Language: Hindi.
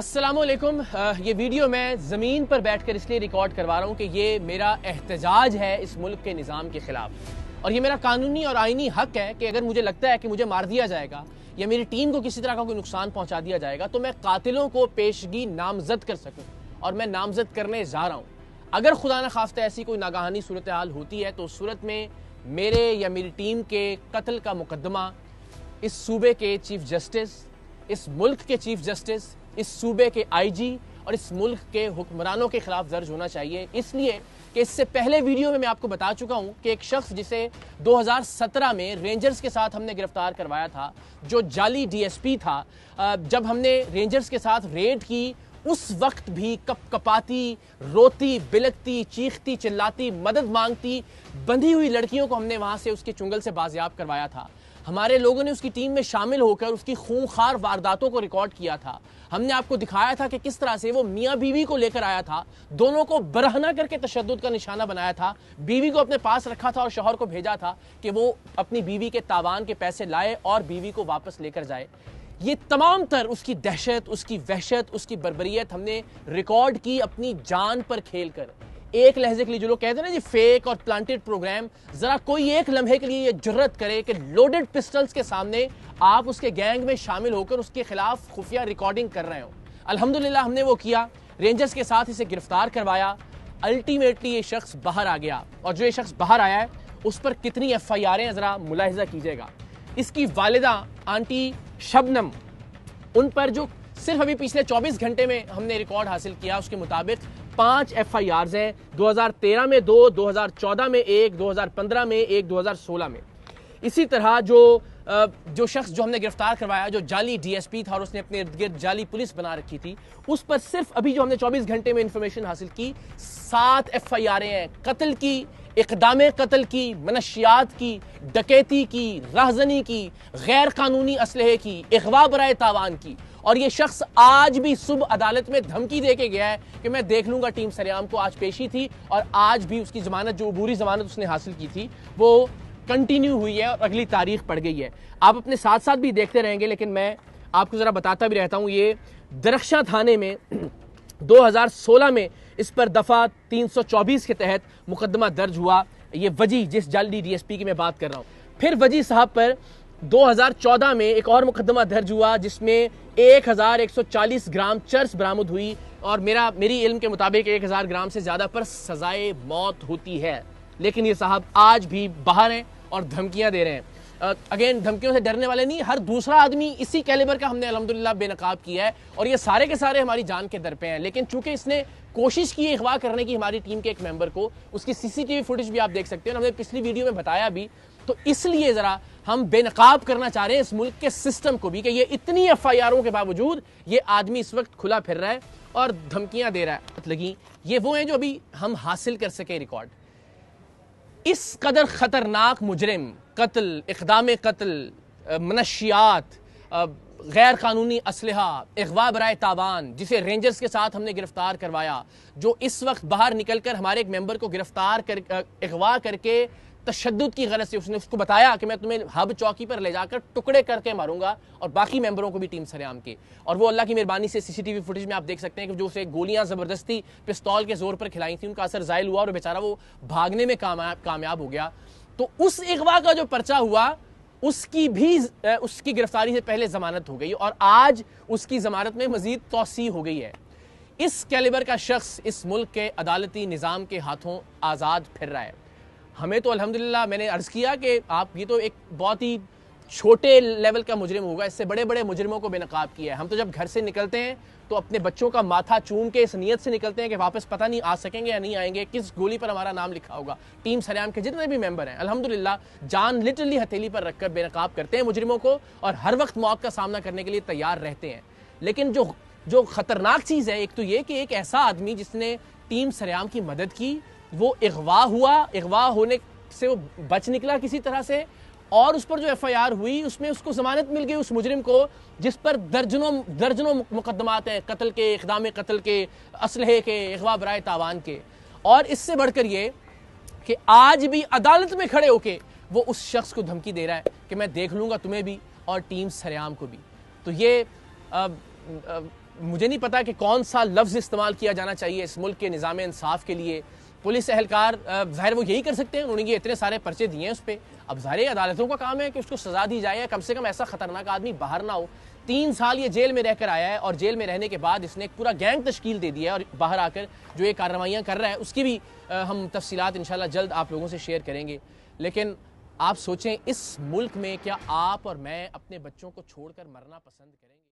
असलम ये वीडियो मैं ज़मीन पर बैठकर इसलिए रिकॉर्ड करवा रहा हूँ कि ये मेरा एहतजाज है इस मुल्क के निज़ाम के ख़िलाफ़ और ये मेरा कानूनी और आइनी हक है कि अगर मुझे लगता है कि मुझे मार दिया जाएगा या मेरी टीम को किसी तरह का कोई नुकसान पहुँचा दिया जाएगा तो मैं कातिलों को पेशगी नामजद कर सकूँ और मैं नामजद करने जा रहा हूँ अगर खुदा न खास्त ऐसी कोई नागहानी सूरत हाल होती है तो उस सूरत में मेरे या मेरी टीम के कत्ल का मुकदमा इस सूबे के चीफ जस्टिस इस मुल्क के चीफ जस्टिस इस सूबे के आईजी और इस मुल्क के हुक्मरानों के खिलाफ दर्ज होना चाहिए इसलिए कि इससे पहले वीडियो में मैं आपको बता चुका हूं कि एक शख्स जिसे 2017 में रेंजर्स के साथ हमने गिरफ्तार करवाया था जो जाली डीएसपी था जब हमने रेंजर्स के साथ रेड की उस वक्त भी कप कपाती रोती बिलकती चीखती चिल्लाती मदद मांगती बंधी हुई लड़कियों को हमने वहां से उसके चुंगल से बाजियाब करवाया था हमारे लोगों ने उसकी टीम में शामिल होकर उसकी खूंखार वारदातों को रिकॉर्ड किया था हमने आपको दिखाया था कि किस तरह से वो मियाँ बीवी को लेकर आया था दोनों को बरहना करके तशद का निशाना बनाया था बीवी को अपने पास रखा था और शोहर को भेजा था कि वो अपनी बीवी के तावान के पैसे लाए और बीवी को वापस लेकर जाए ये तमाम तर उसकी दहशत उसकी वहशत उसकी बरबरीत हमने रिकॉर्ड की अपनी जान पर खेल कर एक लहजे के लिए जो लोग कहते हैं ना जी फेक और प्लांटेड प्रोग्राम जरा कोई एक लम्हे के लिए ये जरूरत करे कि लोडेड पिस्टल्स के सामने आप उसके गैंग में शामिल होकर उसके खिलाफ खुफिया रिकॉर्डिंग कर रहे हो अल्हम्दुलिल्लाह हमने वो किया रेंजर्स के साथ इसे गिरफ्तार करवाया अल्टीमेटली ये शख्स बाहर आ गया और जो ये शख्स बाहर आया है उस पर कितनी एफ आई आर ज़रा मुलाहजा कीजिएगा इसकी वालदा आंटी शबनम उन पर जो सिर्फ अभी पिछले 24 घंटे में हमने रिकॉर्ड हासिल किया उसके मुताबिक पांच एफ आई आर्स हैं 2013 में दो 2014 में एक 2015 में एक 2016 में इसी तरह जो जो शख्स जो हमने गिरफ्तार करवाया जो जाली डीएसपी था और उसने अपने इर्द गिर्द जाली पुलिस बना रखी थी उस पर सिर्फ अभी जो हमने 24 घंटे में इंफॉर्मेशन हासिल की सात एफ आई आर हैं कत्ल की इकदाम कत्ल की मनशियात की डकैती की राहजनी की गैर कानूनी असलहे की अगवा बरए तावान की और ये शख्स आज भी सुबह अदालत में धमकी दे के गया है कि मैं देख लूंगा टीम सरेआम को आज पेशी थी और आज भी उसकी जमानत जो बुरी जमानत उसने हासिल की थी वो कंटिन्यू हुई है और अगली तारीख पड़ गई है आप अपने साथ साथ भी देखते रहेंगे लेकिन मैं आपको ज़रा बताता भी रहता हूँ ये दरख्शा थाने में 2016 में इस पर दफ़ा 324 के तहत मुकदमा दर्ज हुआ ये वजी जिस जल्दी डीएसपी की मैं बात कर रहा हूँ फिर वजी साहब पर 2014 में एक और मुकदमा दर्ज हुआ जिसमें 1140 ग्राम चर्च बरामद हुई और मेरा मेरी इल्म के मुताबिक 1000 ग्राम से ज़्यादा पर सजाए मौत होती है लेकिन ये साहब आज भी बाहर हैं और धमकियां दे रहे हैं अगेन धमकियों से डरने वाले नहीं हर दूसरा आदमी इसी कैलेबर का हमने अलहमदिल्ला बेनकाब किया है और ये सारे के सारे हमारी जान के दर पे हैं लेकिन चूंकि इसने कोशिश की अगवा करने की हमारी टीम के एक मेंबर को उसकी सीसीटीवी फुटेज भी आप देख सकते हो हमने पिछली वीडियो में बताया भी तो इसलिए ज़रा हम बेनकाब करना चाह रहे हैं इस मुल्क के सिस्टम को भी कि ये इतनी एफ के बावजूद ये आदमी इस वक्त खुला फिर रहा है और धमकियां दे रहा है लगी ये वो हैं जो अभी हम हासिल कर सके रिकॉर्ड इस कदर ख़तरनाक मुजरम कत्ल इकदाम कत्ल मनशियात गैर कानूनी असल अगवा बरए तावान जिसे रेंजर्स के साथ हमने गिरफ़्तार करवाया जो इस वक्त बाहर निकल कर हमारे एक मेम्बर को गिरफ़्तार कर अगवा करके तशद की गलत से उसने उसको बताया कि मैं तुम्हें हब चौकी पर ले जाकर टुकड़े करके मारूंगा और बाकी मेंबरों को भी टीम सरेआम की और वो अल्लाह की मेहरबानी से सीसीटीवी फुटेज में आप देख सकते हैं कि जो उसे गोलियां ज़बरदस्ती पिस्तौल के ज़ोर पर खिलाई थी उनका असर ज़ायल हुआ और बेचारा वो भागने में कामयाब कामयाब हो गया तो उस अगवा का जो पर्चा हुआ उसकी भी उसकी गिरफ्तारी से पहले जमानत हो गई और आज उसकी जमानत में मजीद तोसी हो गई है इस कैलिबर का शख्स इस मुल्क के अदालती निज़ाम के हाथों आज़ाद फिर रहा है हमें तो अल्हम्दुलिल्लाह मैंने अर्ज़ किया कि आप ये तो एक बहुत ही छोटे लेवल का मुजरिम होगा इससे बड़े बड़े मुजरिमों को बेनकाब किया है हम तो जब घर से निकलते हैं तो अपने बच्चों का माथा चूम के इस नीयत से निकलते हैं कि वापस पता नहीं आ सकेंगे या नहीं आएंगे किस गोली पर हमारा नाम लिखा होगा टीम सरेआम के जितने भी मेंबर हैं अल्हम्दुलिल्लाह जान लिटरली हथेली पर रखकर बेनकाब करते हैं मुजरिमों को और हर वक्त मौत का सामना करने के लिए तैयार रहते हैं लेकिन जो जो ख़तरनाक चीज़ है एक तो ये कि एक ऐसा आदमी जिसने टीम सरेआम की मदद की वो अगवा हुआ अगवा होने से वो बच निकला किसी तरह से और उस पर जो एफआईआर हुई उसमें उसको जमानत मिल गई उस मुजरिम को जिस पर दर्जनों दर्जनों मुकदमात हैं कत्ल के इकदाम कत्ल के असलहे के अगवा बरए तावान के और इससे बढ़कर ये कि आज भी अदालत में खड़े होके वो उस शख्स को धमकी दे रहा है कि मैं देख लूँगा तुम्हें भी और टीम सरेआम को भी तो ये आ, आ, मुझे नहीं पता कि कौन सा लफ्ज़ इस्तेमाल किया जाना चाहिए इस मुल्क के निज़ाम इंसाफ के लिए पुलिस अहलकार ज़ाहिर वो यही कर सकते हैं उन्होंने ये इतने सारे पर्चे दिए हैं उस पर अब ज़ाहिर अदालतों का काम है कि उसको सज़ा दी जाए कम से कम ऐसा खतरनाक आदमी बाहर ना हो तीन साल ये जेल में रहकर आया है और जेल में रहने के बाद इसने एक पूरा गैंग तश्कील दे दिया है और बाहर आकर जो ये कार्रवाइयाँ कर रहा है उसकी भी हम तफसीत इन जल्द आप लोगों से शेयर करेंगे लेकिन आप सोचें इस मुल्क में क्या आप और मैं अपने बच्चों को छोड़कर मरना पसंद करेंगे